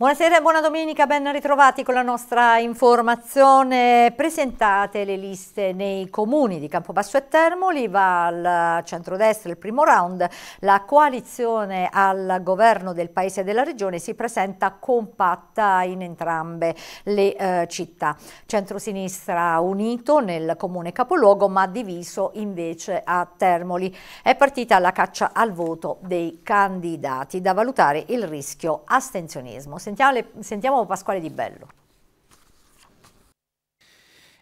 Buonasera e buona domenica, ben ritrovati con la nostra informazione. Presentate le liste nei comuni di Campobasso e Termoli, va al centrodestra il primo round, la coalizione al governo del paese e della regione si presenta compatta in entrambe le eh, città. Centrosinistra unito nel comune capoluogo ma diviso invece a Termoli. È partita la caccia al voto dei candidati, da valutare il rischio astensionismo. Sentiamo, sentiamo Pasquale Di Bello.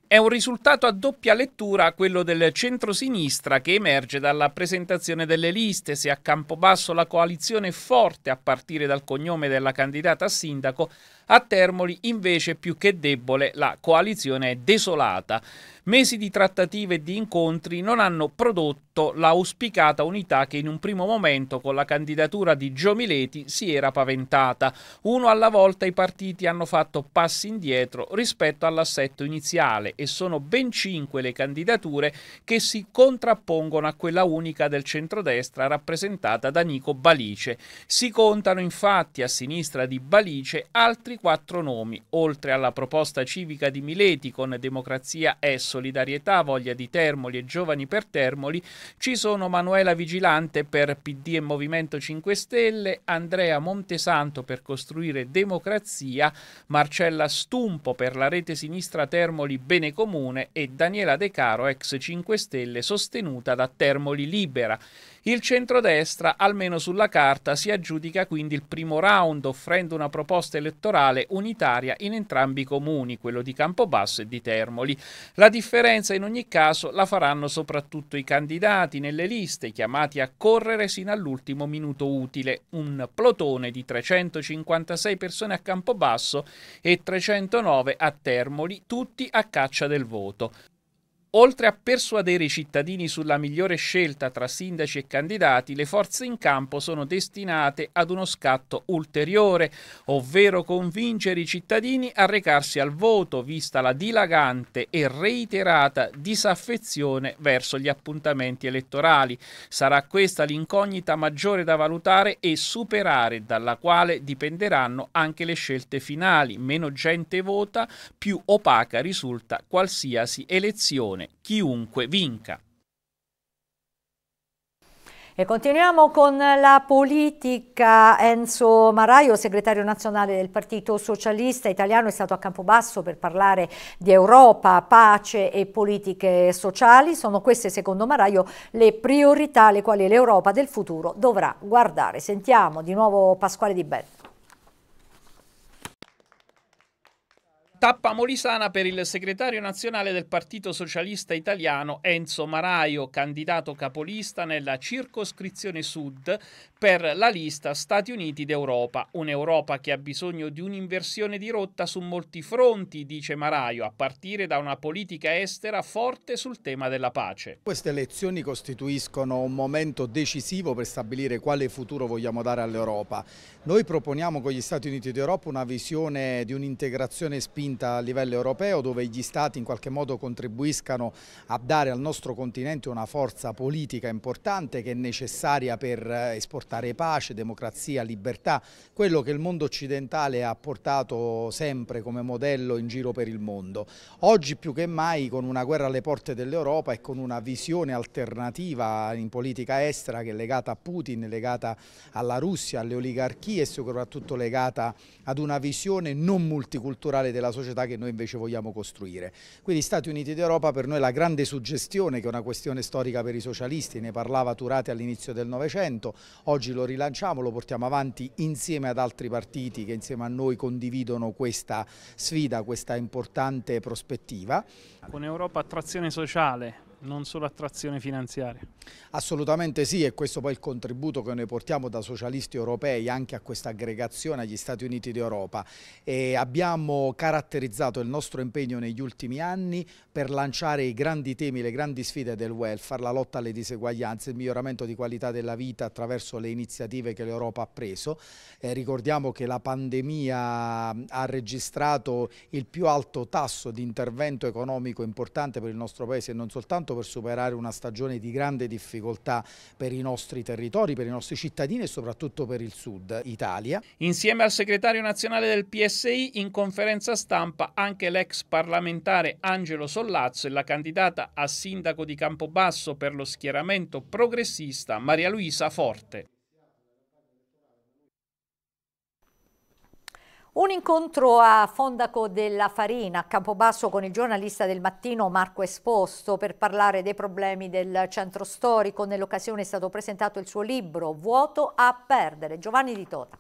È un risultato a doppia lettura quello del centrosinistra che emerge dalla presentazione delle liste. Se a Campobasso la coalizione è forte a partire dal cognome della candidata a sindaco, a Termoli invece più che debole la coalizione è desolata. Mesi di trattative e di incontri non hanno prodotto l'auspicata unità che in un primo momento con la candidatura di Gio Mileti si era paventata. Uno alla volta i partiti hanno fatto passi indietro rispetto all'assetto iniziale e sono ben cinque le candidature che si contrappongono a quella unica del centrodestra rappresentata da Nico Balice. Si contano infatti a sinistra di Balice altri quattro nomi, oltre alla proposta civica di Mileti con Democrazia Est Solidarietà, Voglia di Termoli e Giovani per Termoli, ci sono Manuela Vigilante per PD e Movimento 5 Stelle, Andrea Montesanto per Costruire Democrazia, Marcella Stumpo per la rete sinistra Termoli Bene Comune e Daniela De Caro, ex 5 Stelle, sostenuta da Termoli Libera. Il centrodestra, almeno sulla carta, si aggiudica quindi il primo round offrendo una proposta elettorale unitaria in entrambi i comuni, quello di Campobasso e di Termoli. La differenza in ogni caso la faranno soprattutto i candidati nelle liste chiamati a correre sino all'ultimo minuto utile, un plotone di 356 persone a Campobasso e 309 a Termoli, tutti a caccia del voto. Oltre a persuadere i cittadini sulla migliore scelta tra sindaci e candidati, le forze in campo sono destinate ad uno scatto ulteriore, ovvero convincere i cittadini a recarsi al voto, vista la dilagante e reiterata disaffezione verso gli appuntamenti elettorali. Sarà questa l'incognita maggiore da valutare e superare, dalla quale dipenderanno anche le scelte finali. Meno gente vota, più opaca risulta qualsiasi elezione elezione, chiunque vinca. E continuiamo con la politica. Enzo Maraio, segretario nazionale del Partito Socialista Italiano, è stato a Campobasso per parlare di Europa, pace e politiche sociali. Sono queste, secondo Maraio, le priorità alle quali l'Europa del futuro dovrà guardare. Sentiamo di nuovo Pasquale Di Bello. Tappa molisana per il segretario nazionale del Partito Socialista Italiano Enzo Maraio, candidato capolista nella circoscrizione sud per la lista Stati Uniti d'Europa. Un'Europa che ha bisogno di un'inversione di rotta su molti fronti, dice Maraio, a partire da una politica estera forte sul tema della pace. Queste elezioni costituiscono un momento decisivo per stabilire quale futuro vogliamo dare all'Europa. Noi proponiamo con gli Stati Uniti d'Europa una visione di un'integrazione spinta a livello europeo dove gli Stati in qualche modo contribuiscano a dare al nostro continente una forza politica importante che è necessaria per esportare portare pace, democrazia, libertà, quello che il mondo occidentale ha portato sempre come modello in giro per il mondo. Oggi più che mai con una guerra alle porte dell'Europa e con una visione alternativa in politica estera che è legata a Putin, legata alla Russia, alle oligarchie e soprattutto legata ad una visione non multiculturale della società che noi invece vogliamo costruire. Quindi Stati Uniti d'Europa per noi è la grande suggestione che è una questione storica per i socialisti, ne parlava Turate all'inizio del Novecento, oggi lo rilanciamo, lo portiamo avanti insieme ad altri partiti che insieme a noi condividono questa sfida, questa importante prospettiva. Con Europa attrazione sociale, non solo attrazione finanziaria. Assolutamente sì e questo poi è il contributo che noi portiamo da socialisti europei anche a questa aggregazione agli Stati Uniti d'Europa abbiamo caratterizzato il nostro impegno negli ultimi anni per lanciare i grandi temi, le grandi sfide del welfare, la lotta alle diseguaglianze, il miglioramento di qualità della vita attraverso le iniziative che l'Europa ha preso. Eh, ricordiamo che la pandemia ha registrato il più alto tasso di intervento economico importante per il nostro Paese e non soltanto per superare una stagione di grande difficoltà per i nostri territori, per i nostri cittadini e soprattutto per il sud Italia. Insieme al segretario nazionale del PSI in conferenza stampa anche l'ex parlamentare Angelo Sollazzo e la candidata a sindaco di Campobasso per lo schieramento progressista Maria Luisa Forte. Un incontro a Fondaco della Farina, a Campobasso, con il giornalista del mattino Marco Esposto per parlare dei problemi del centro storico. Nell'occasione è stato presentato il suo libro Vuoto a perdere, Giovanni Di Tota.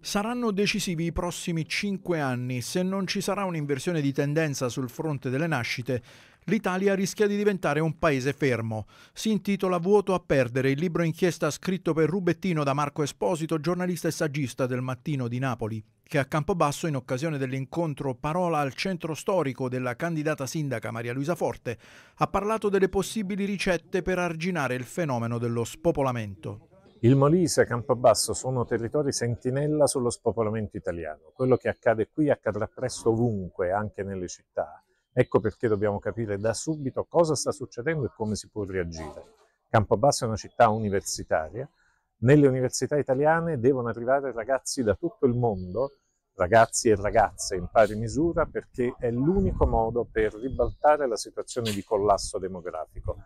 Saranno decisivi i prossimi cinque anni. Se non ci sarà un'inversione di tendenza sul fronte delle nascite, l'Italia rischia di diventare un paese fermo. Si intitola Vuoto a perdere, il libro inchiesta scritto per Rubettino da Marco Esposito, giornalista e saggista del Mattino di Napoli che a Campobasso, in occasione dell'incontro Parola al centro storico della candidata sindaca Maria Luisa Forte, ha parlato delle possibili ricette per arginare il fenomeno dello spopolamento. Il Molise e Campobasso sono territori sentinella sullo spopolamento italiano. Quello che accade qui accadrà presto ovunque, anche nelle città. Ecco perché dobbiamo capire da subito cosa sta succedendo e come si può reagire. Campobasso è una città universitaria. Nelle università italiane devono arrivare ragazzi da tutto il mondo, ragazzi e ragazze in pari misura, perché è l'unico modo per ribaltare la situazione di collasso demografico.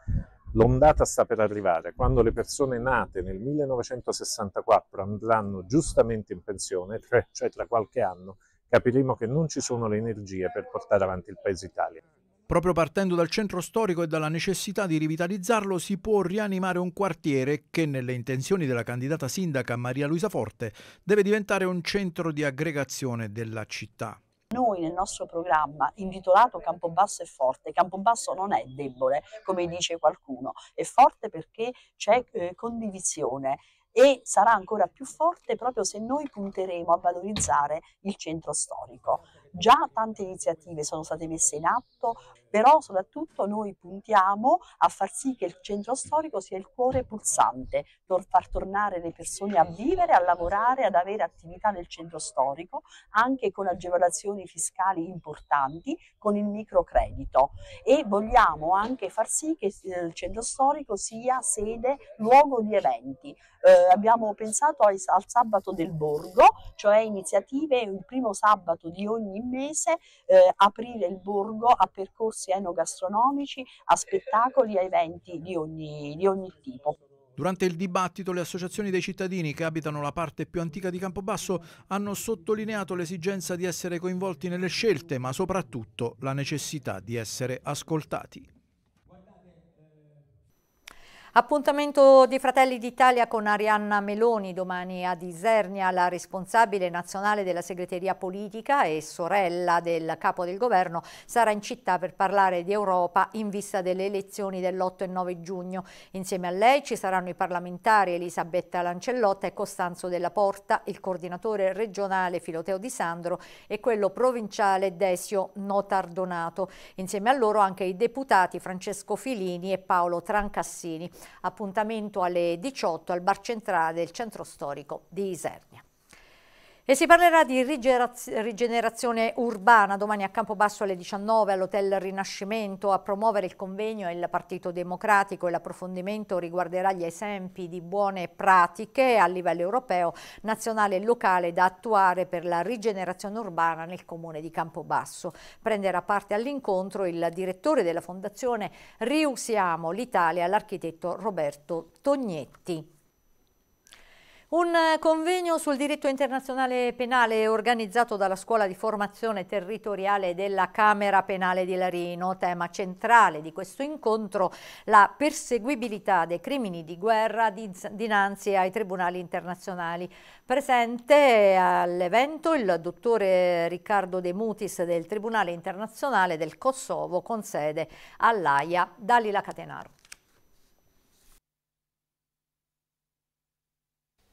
L'ondata sta per arrivare. Quando le persone nate nel 1964 andranno giustamente in pensione, cioè tra qualche anno, capiremo che non ci sono le energie per portare avanti il Paese Italia. Proprio partendo dal centro storico e dalla necessità di rivitalizzarlo si può rianimare un quartiere che nelle intenzioni della candidata sindaca Maria Luisa Forte deve diventare un centro di aggregazione della città. Noi nel nostro programma, intitolato Campobasso è forte, Campobasso non è debole, come dice qualcuno, è forte perché c'è eh, condivisione, e sarà ancora più forte proprio se noi punteremo a valorizzare il centro storico. Già tante iniziative sono state messe in atto, però soprattutto noi puntiamo a far sì che il centro storico sia il cuore pulsante per far tornare le persone a vivere, a lavorare, ad avere attività nel centro storico, anche con agevolazioni fiscali importanti, con il microcredito e vogliamo anche far sì che eh, il centro storico sia sede, luogo di eventi. Eh, abbiamo pensato al, al sabato del borgo, cioè iniziative il primo sabato di ogni mese eh, aprire il borgo a percorsi percorsi enogastronomici a spettacoli e eventi di ogni, di ogni tipo. Durante il dibattito le associazioni dei cittadini che abitano la parte più antica di Campobasso hanno sottolineato l'esigenza di essere coinvolti nelle scelte, ma soprattutto la necessità di essere ascoltati. Appuntamento di Fratelli d'Italia con Arianna Meloni domani a Isernia, la responsabile nazionale della segreteria politica e sorella del capo del governo sarà in città per parlare di Europa in vista delle elezioni dell'8 e 9 giugno. Insieme a lei ci saranno i parlamentari Elisabetta Lancellotta e Costanzo Della Porta, il coordinatore regionale Filoteo Di Sandro e quello provinciale Desio Notardonato. Insieme a loro anche i deputati Francesco Filini e Paolo Trancassini. Appuntamento alle 18 al bar centrale del centro storico di Isernia. E si parlerà di rigenerazione urbana domani a Campobasso alle 19 all'Hotel Rinascimento a promuovere il convegno è il Partito Democratico e l'approfondimento riguarderà gli esempi di buone pratiche a livello europeo, nazionale e locale da attuare per la rigenerazione urbana nel comune di Campobasso. Prenderà parte all'incontro il direttore della fondazione Riusiamo l'Italia, l'architetto Roberto Tognetti. Un convegno sul diritto internazionale penale organizzato dalla Scuola di Formazione Territoriale della Camera Penale di Larino, tema centrale di questo incontro, la perseguibilità dei crimini di guerra dinanzi ai tribunali internazionali. Presente all'evento il dottore Riccardo De Mutis del Tribunale Internazionale del Kosovo con sede all'AIA, Dalila Catenaro.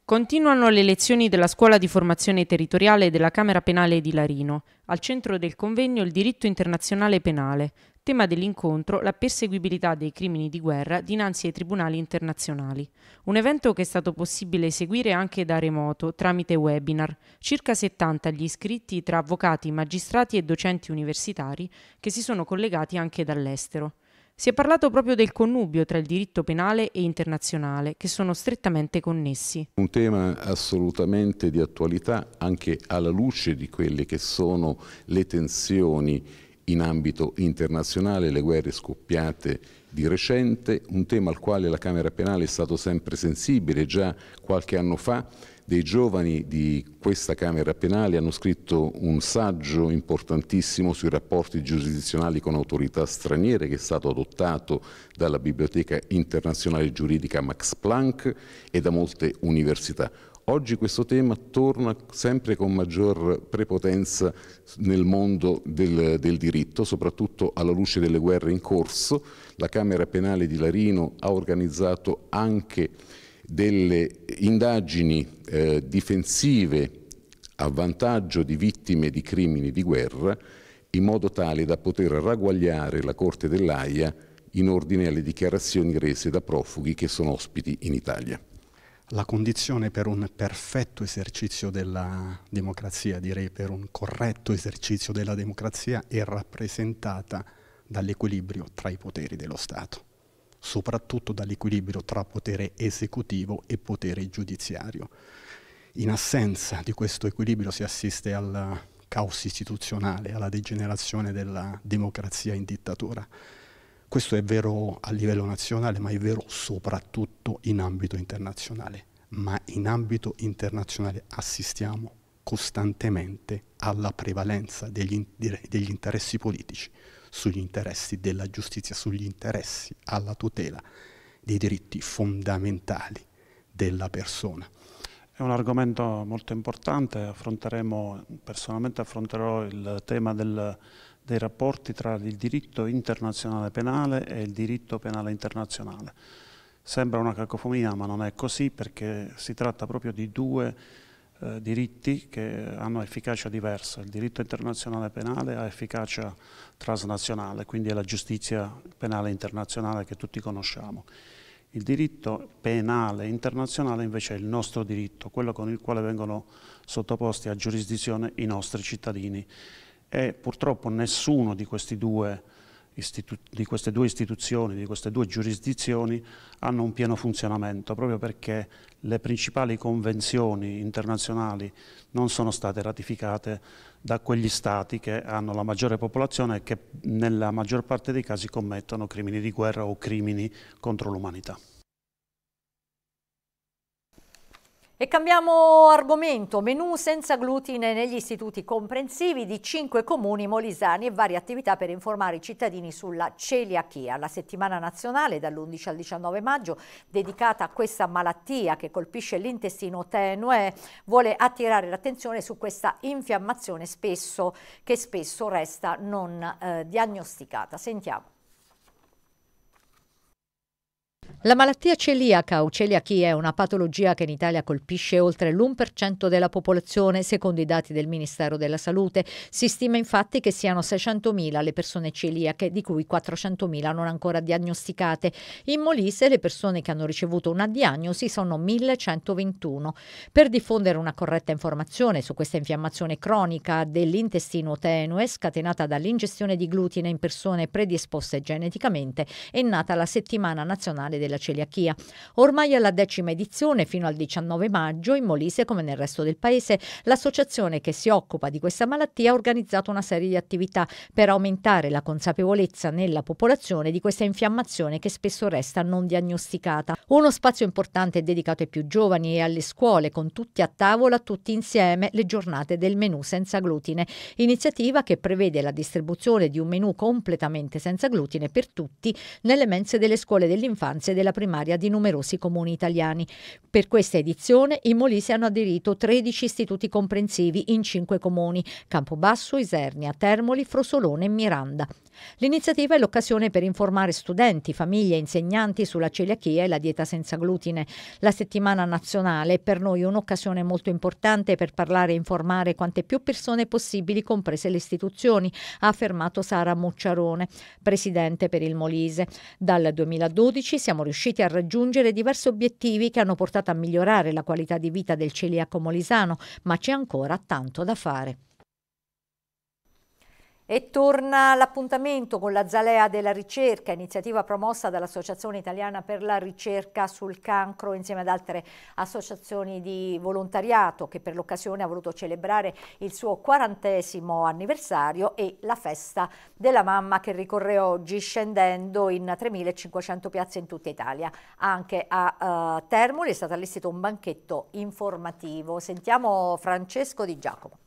Continuano le lezioni della Scuola di Formazione Territoriale della Camera Penale di Larino. Al centro del convegno il diritto internazionale penale. Tema dell'incontro la perseguibilità dei crimini di guerra dinanzi ai tribunali internazionali. Un evento che è stato possibile seguire anche da remoto tramite webinar. Circa 70 gli iscritti tra avvocati, magistrati e docenti universitari che si sono collegati anche dall'estero. Si è parlato proprio del connubio tra il diritto penale e internazionale, che sono strettamente connessi. Un tema assolutamente di attualità anche alla luce di quelle che sono le tensioni in ambito internazionale, le guerre scoppiate di recente, un tema al quale la Camera Penale è stato sempre sensibile, già qualche anno fa dei giovani di questa Camera Penale hanno scritto un saggio importantissimo sui rapporti giurisdizionali con autorità straniere che è stato adottato dalla Biblioteca Internazionale Giuridica Max Planck e da molte università. Oggi questo tema torna sempre con maggior prepotenza nel mondo del, del, diritto, soprattutto alla luce delle guerre in corso. La Camera Penale di Larino ha organizzato anche delle indagini eh, difensive a vantaggio di vittime di crimini di guerra in modo tale da poter ragguagliare la Corte dell'AIA in ordine alle dichiarazioni rese da profughi che sono ospiti in Italia. La condizione per un perfetto esercizio della democrazia, direi per un corretto esercizio della democrazia, è rappresentata dall'equilibrio tra i poteri dello Stato soprattutto dall'equilibrio tra potere esecutivo e potere giudiziario. In assenza di questo equilibrio si assiste al caos istituzionale, alla degenerazione della democrazia in dittatura. Questo è vero a livello nazionale, ma è vero soprattutto in ambito internazionale. Ma in ambito internazionale assistiamo costantemente alla prevalenza degli, degli interessi politici sugli interessi della giustizia, sugli interessi alla tutela dei diritti fondamentali della persona. È un argomento molto importante, affronteremo, personalmente affronterò il tema del, dei rapporti tra il diritto internazionale penale e il diritto penale internazionale. Sembra una cacofonia ma non è così perché si tratta proprio di due eh, diritti che hanno efficacia diversa. Il diritto internazionale penale ha efficacia transnazionale, quindi è la giustizia penale internazionale che tutti conosciamo. Il diritto penale internazionale invece è il nostro diritto, quello con il quale vengono sottoposti a giurisdizione i nostri cittadini e purtroppo nessuno di questi due di queste due istituzioni, di queste due giurisdizioni, hanno un pieno funzionamento, proprio perché le principali convenzioni internazionali non sono state ratificate da quegli stati che hanno la maggiore popolazione e che nella maggior parte dei casi commettono crimini di guerra o crimini contro l'umanità. E cambiamo argomento, menù senza glutine negli istituti comprensivi di cinque comuni molisani e varie attività per informare i cittadini sulla celiachia. La settimana nazionale dall'11 al 19 maggio dedicata a questa malattia che colpisce l'intestino tenue vuole attirare l'attenzione su questa infiammazione spesso, che spesso resta non eh, diagnosticata. Sentiamo. La malattia celiaca o celiachia è una patologia che in Italia colpisce oltre l'1% della popolazione, secondo i dati del Ministero della Salute. Si stima infatti che siano 600.000 le persone celiache, di cui 400.000 non ancora diagnosticate. In Molise le persone che hanno ricevuto una diagnosi sono 1121. Per diffondere una corretta informazione su questa infiammazione cronica dell'intestino tenue scatenata dall'ingestione di glutine in persone predisposte geneticamente, è nata la settimana nazionale del della celiachia. Ormai alla decima edizione, fino al 19 maggio, in Molise, come nel resto del paese, l'associazione che si occupa di questa malattia ha organizzato una serie di attività per aumentare la consapevolezza nella popolazione di questa infiammazione che spesso resta non diagnosticata. Uno spazio importante è dedicato ai più giovani e alle scuole, con tutti a tavola, tutti insieme, le giornate del menù senza glutine, iniziativa che prevede la distribuzione di un menù completamente senza glutine per tutti nelle mense delle scuole dell'infanzia e della primaria di numerosi comuni italiani. Per questa edizione in Molise hanno aderito 13 istituti comprensivi in 5 comuni, Campobasso, Isernia, Termoli, Frosolone e Miranda. L'iniziativa è l'occasione per informare studenti, famiglie e insegnanti sulla celiachia e la dieta senza glutine. La settimana nazionale è per noi un'occasione molto importante per parlare e informare quante più persone possibili, comprese le istituzioni, ha affermato Sara Mucciarone, presidente per il Molise. Dal 2012 siamo riusciti a raggiungere diversi obiettivi che hanno portato a migliorare la qualità di vita del celiaco molisano, ma c'è ancora tanto da fare. E torna l'appuntamento con la Zalea della ricerca, iniziativa promossa dall'Associazione Italiana per la ricerca sul cancro insieme ad altre associazioni di volontariato che per l'occasione ha voluto celebrare il suo quarantesimo anniversario e la festa della mamma che ricorre oggi scendendo in 3.500 piazze in tutta Italia. Anche a uh, Termoli è stato allestito un banchetto informativo. Sentiamo Francesco Di Giacomo.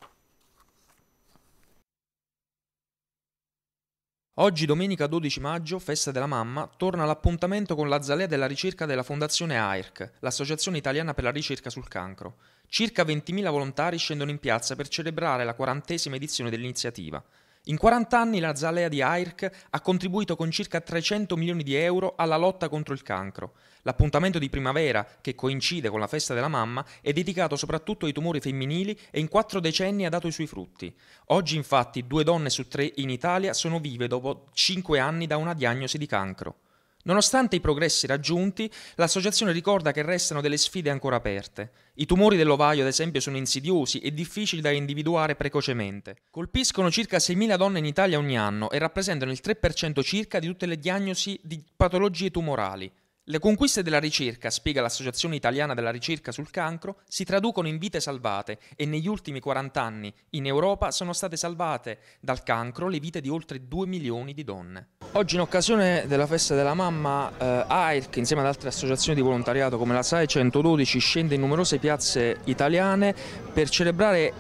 Oggi domenica 12 maggio, festa della mamma, torna l'appuntamento con la Zalea della ricerca della Fondazione AIRC, l'Associazione Italiana per la Ricerca sul Cancro. Circa 20.000 volontari scendono in piazza per celebrare la quarantesima edizione dell'iniziativa. In 40 anni la Zalea di AIRC ha contribuito con circa 300 milioni di euro alla lotta contro il cancro. L'appuntamento di primavera, che coincide con la festa della mamma, è dedicato soprattutto ai tumori femminili e in quattro decenni ha dato i suoi frutti. Oggi infatti due donne su tre in Italia sono vive dopo cinque anni da una diagnosi di cancro. Nonostante i progressi raggiunti, l'associazione ricorda che restano delle sfide ancora aperte. I tumori dell'ovaio, ad esempio, sono insidiosi e difficili da individuare precocemente. Colpiscono circa 6.000 donne in Italia ogni anno e rappresentano il 3% circa di tutte le diagnosi di patologie tumorali. Le conquiste della ricerca, spiega l'Associazione Italiana della Ricerca sul Cancro, si traducono in vite salvate e negli ultimi 40 anni in Europa sono state salvate dal cancro le vite di oltre 2 milioni di donne. Oggi in occasione della festa della mamma, eh, AIRC insieme ad altre associazioni di volontariato come la SAE 112 scende in numerose piazze italiane per celebrare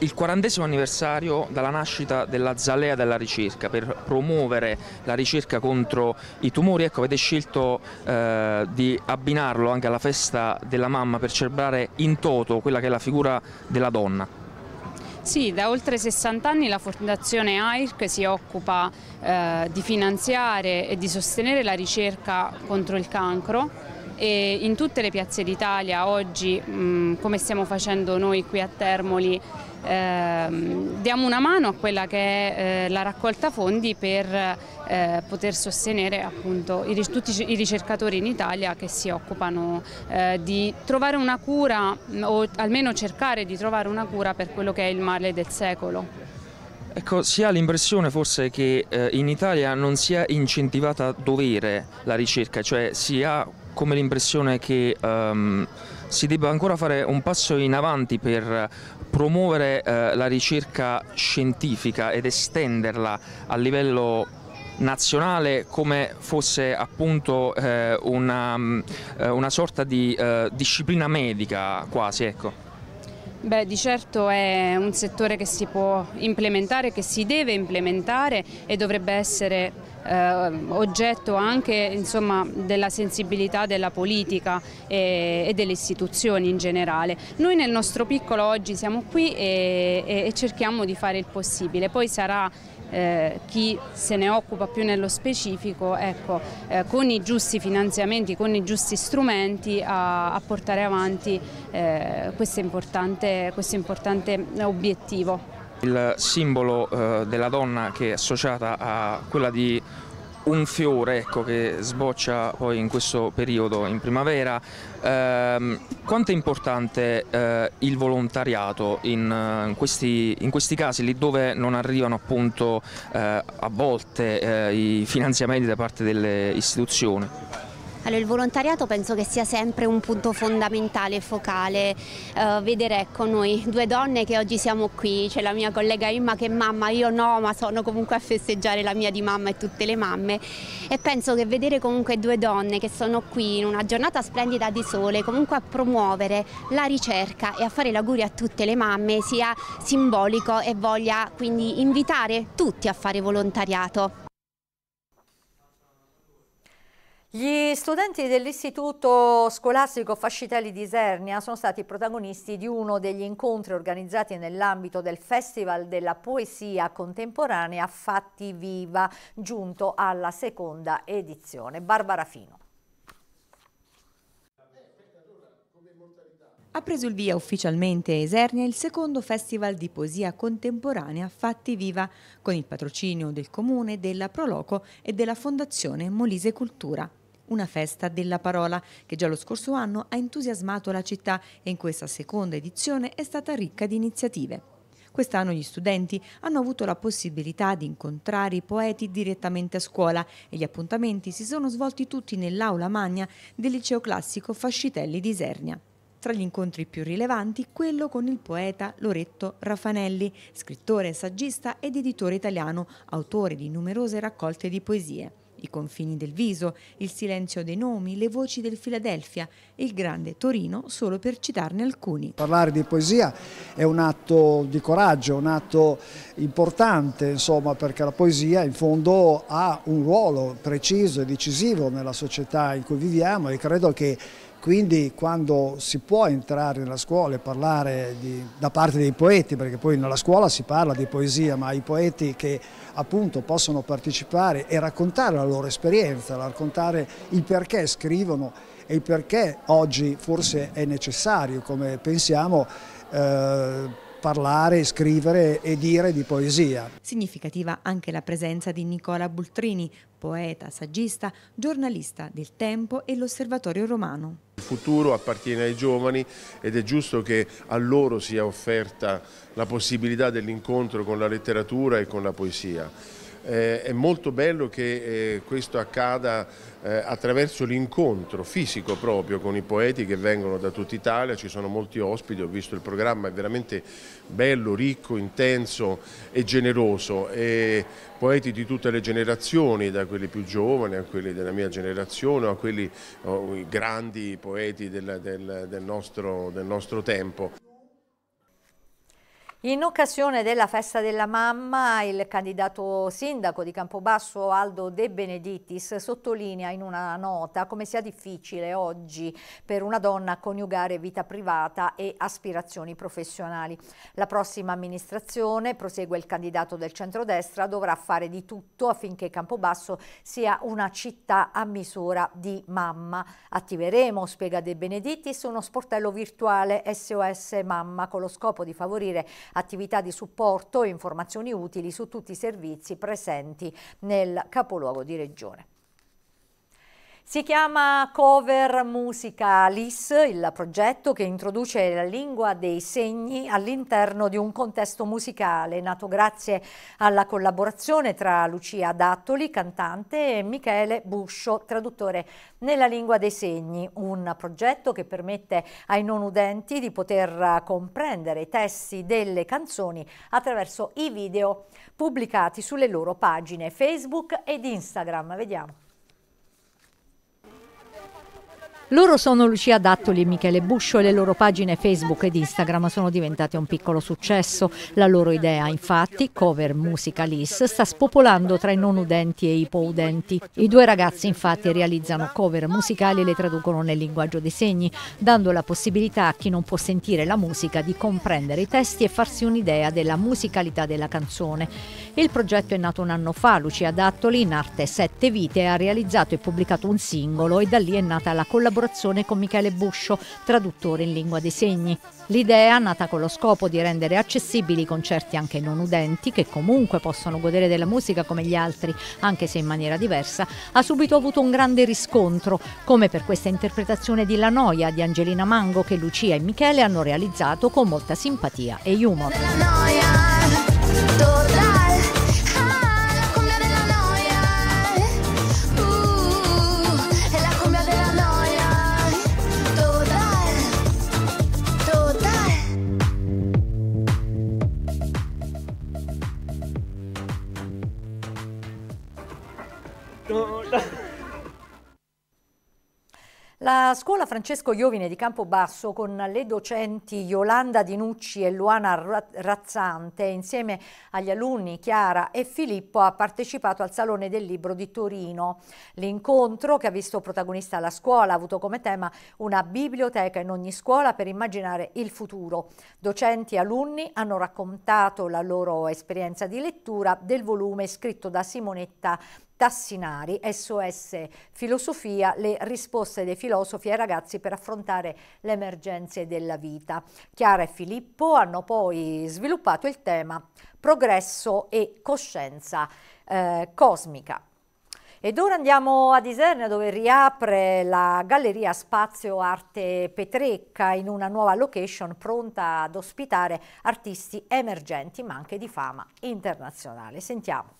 il 40 anniversario dalla nascita della Zalea della ricerca per promuovere la ricerca contro i tumori, ecco avete scelto eh, di abbinarlo anche alla festa della mamma per celebrare in toto quella che è la figura della donna. Sì, da oltre 60 anni la Fondazione AIRC si occupa eh, di finanziare e di sostenere la ricerca contro il cancro e in tutte le piazze d'Italia oggi, mh, come stiamo facendo noi qui a Termoli, ehm, diamo una mano a quella che è eh, la raccolta fondi per eh, poter sostenere appunto, i, tutti i ricercatori in Italia che si occupano eh, di trovare una cura o almeno cercare di trovare una cura per quello che è il male del secolo. Ecco, si ha l'impressione forse che eh, in Italia non sia incentivata a dovere la ricerca, cioè si ha come l'impressione che um, si debba ancora fare un passo in avanti per promuovere uh, la ricerca scientifica ed estenderla a livello nazionale come fosse appunto eh, una, mm, eh, una, sorta di eh, disciplina medica quasi. Ecco. Beh, di certo è un settore che si può implementare, che si deve implementare e dovrebbe essere eh, oggetto anche insomma, della sensibilità della politica e, e, delle istituzioni in generale. Noi nel nostro piccolo oggi siamo qui e, e, e cerchiamo di fare il possibile, poi sarà eh, chi se ne occupa più nello specifico, ecco, eh, con i giusti finanziamenti, con i giusti strumenti a, a portare avanti eh, questo, importante, questo importante obiettivo. Il simbolo eh, della donna che è associata a quella di un fiore ecco, che sboccia poi in questo periodo, in primavera. Eh, quanto è importante eh, il volontariato in, eh, in, questi, in, questi, casi, lì dove non arrivano appunto eh, a volte eh, i finanziamenti da parte delle istituzioni? Allora, il volontariato penso che sia sempre un punto fondamentale e focale, uh, vedere ecco noi due donne che oggi siamo qui, c'è la mia collega Imma che è mamma, io no ma sono comunque a festeggiare la mia di mamma e tutte le mamme e penso che vedere comunque due donne che sono qui in una giornata splendida di sole comunque a promuovere la ricerca e a fare l'augurio a tutte le mamme sia simbolico e voglia quindi invitare tutti a fare volontariato. Gli studenti dell'Istituto Scolastico Fascitelli di Isernia sono stati protagonisti di uno degli incontri organizzati nell'ambito del Festival della Poesia Contemporanea Fatti Viva, giunto alla seconda edizione. Barbara Fino. Ha preso il via ufficialmente a Esernia il secondo festival di poesia contemporanea Fatti Viva, con il patrocinio del Comune, della Proloco e della Fondazione Molise Cultura una festa della parola che già lo scorso anno ha entusiasmato la città e in questa seconda edizione è stata ricca di iniziative. Quest'anno gli studenti hanno avuto la possibilità di incontrare i poeti direttamente a scuola e gli appuntamenti si sono svolti tutti nell'aula magna del liceo classico Fascitelli di Isernia. Tra gli incontri più rilevanti, quello con il poeta Loretto Raffanelli, scrittore, saggista ed editore italiano, autore di numerose raccolte di poesie i confini del viso, il silenzio dei nomi, le voci del Filadelfia, il grande Torino, solo per citarne alcuni. Parlare di poesia è un atto di coraggio, un atto importante, insomma, perché la poesia in fondo ha un ruolo preciso e decisivo nella società in cui viviamo e credo che quindi quando si può entrare nella scuola e parlare di, da parte dei poeti, perché poi nella scuola si parla di poesia, ma i poeti che appunto possono partecipare e raccontare la loro esperienza, raccontare il perché scrivono e il perché oggi forse è necessario, come pensiamo, eh, parlare, scrivere e dire di poesia. Significativa anche la presenza di Nicola Bultrini, poeta, saggista, giornalista del Tempo e l'Osservatorio Romano. Il futuro appartiene ai giovani ed è giusto che a loro sia offerta la possibilità dell'incontro con la letteratura e con la poesia eh, è molto bello che eh, questo accada eh, attraverso l'incontro fisico proprio con i poeti che vengono da tutta Italia, ci sono molti ospiti, ho visto il programma, è veramente bello, ricco, intenso e generoso. E poeti di tutte le generazioni, da quelli più giovani a quelli della mia generazione, a quelli oh, grandi poeti del, del, del, nostro, del nostro tempo. In occasione della festa della mamma, il candidato sindaco di Campobasso Aldo De Beneditis sottolinea in una nota come sia difficile oggi per una donna coniugare vita privata e aspirazioni professionali. La prossima amministrazione, prosegue il candidato del centrodestra, dovrà fare di tutto affinché Campobasso sia una città a misura di mamma. Attiveremo, spiega De Beneditis, uno sportello virtuale SOS Mamma con lo scopo di favorire attività di supporto e informazioni utili su tutti i servizi presenti nel capoluogo di regione. Si chiama Cover Musicalis, il progetto che introduce la lingua dei segni all'interno di un contesto musicale, nato grazie alla collaborazione tra Lucia Dattoli, cantante, e Michele Buscio, traduttore nella lingua dei segni. Un progetto che permette ai non udenti di poter comprendere i testi delle canzoni attraverso i video pubblicati sulle loro pagine Facebook ed Instagram. Vediamo. Loro sono Lucia Dattoli e Michele Buscio e le loro pagine Facebook ed Instagram sono diventate un piccolo successo. La loro idea, infatti, cover musicalis, sta spopolando tra i non udenti e i ipoudenti. I due ragazzi, infatti, realizzano cover musicali e le traducono nel linguaggio dei segni, dando la possibilità a chi non può sentire la musica di comprendere i testi e farsi un'idea della musicalità della canzone. Il progetto è nato un anno fa. Lucia Dattoli, in arte Sette Vite, ha realizzato e pubblicato un singolo e da lì è nata la collaborazione collaborazione con Michele Buscio, traduttore in lingua dei segni. L'idea, nata con lo scopo di rendere accessibili i concerti anche non udenti, che comunque possono godere della musica come gli altri, anche se in maniera diversa, ha subito avuto un grande riscontro, come per questa interpretazione di La Noia di Angelina Mango che Lucia e Michele hanno realizzato con molta simpatia e humor. La noia, La scuola Francesco Iovine di Campobasso con le docenti Yolanda Dinucci e Luana Razzante insieme agli alunni Chiara e Filippo ha partecipato al Salone del Libro di Torino. L'incontro che ha visto protagonista la scuola ha avuto come tema una biblioteca in ogni scuola per immaginare il futuro. Docenti e alunni hanno raccontato la loro esperienza di lettura del volume scritto da Simonetta Tassinari, SOS Filosofia, le risposte dei filosofi ai ragazzi per affrontare le emergenze della vita. Chiara e Filippo hanno poi sviluppato il tema progresso e coscienza eh, cosmica. Ed ora andiamo a Isernia dove riapre la Galleria Spazio Arte Petrecca in una nuova location pronta ad ospitare artisti emergenti ma anche di fama internazionale. Sentiamo.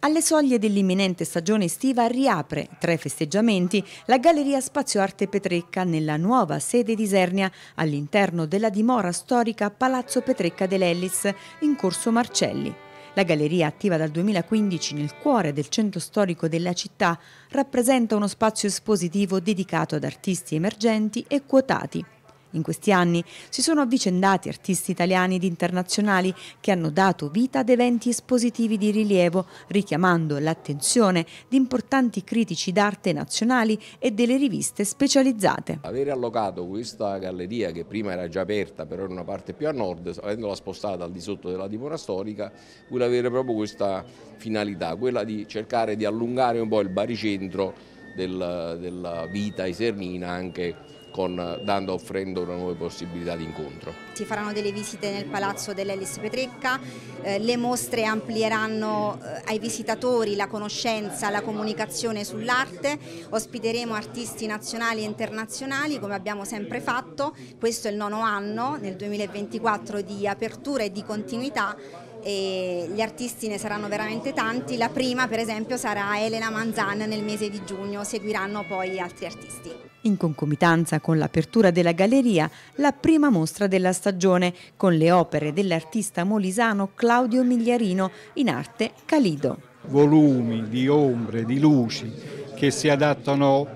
Alle soglie dell'imminente stagione estiva riapre, tra i festeggiamenti, la Galleria Spazio Arte Petrecca nella nuova sede di Isernia, all'interno della dimora storica Palazzo Petrecca dell'Ellis, in corso Marcelli. La galleria, attiva dal 2015 nel cuore del centro storico della città, rappresenta uno spazio espositivo dedicato ad artisti emergenti e quotati. In questi anni si sono avvicendati artisti italiani ed internazionali che hanno dato vita ad eventi espositivi di rilievo, richiamando l'attenzione di importanti critici d'arte nazionali e delle riviste specializzate. Avere allocato questa galleria, che prima era già aperta, però in una parte più a nord, avendola spostata al di sotto della dimora storica, vuole avere proprio questa finalità, quella di cercare di allungare un po' il baricentro del, della vita esernina anche con, dando, offrendo una nuova possibilità di incontro. Si faranno delle visite nel palazzo dell'Ellis Petrecca, eh, le mostre amplieranno eh, ai visitatori la conoscenza, la comunicazione sull'arte, ospiteremo artisti nazionali e internazionali come abbiamo sempre fatto, questo è il nono anno nel 2024 di apertura e di continuità e gli artisti ne saranno veramente tanti, la prima per esempio sarà Elena Manzan nel mese di giugno, seguiranno poi altri artisti in concomitanza con l'apertura della galleria, la prima mostra della stagione con le opere dell'artista molisano Claudio Migliarino in arte Calido. Volumi di ombre, di luci che si adattano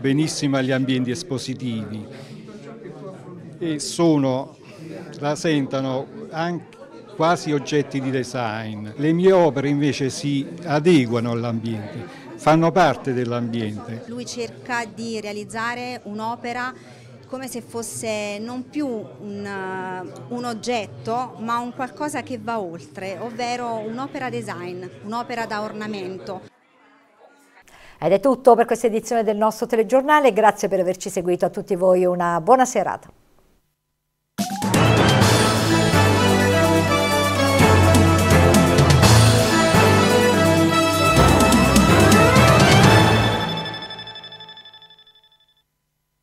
benissimo agli ambienti espositivi e sono, rasentano anche quasi oggetti di design. Le mie opere invece si adeguano all'ambiente fanno parte dell'ambiente. Lui cerca di realizzare un'opera come se fosse non più un, uh, un, oggetto ma un qualcosa che va oltre, ovvero un'opera design, un'opera da ornamento. Ed è tutto per questa edizione del nostro telegiornale, grazie per averci seguito a tutti voi, una buona serata.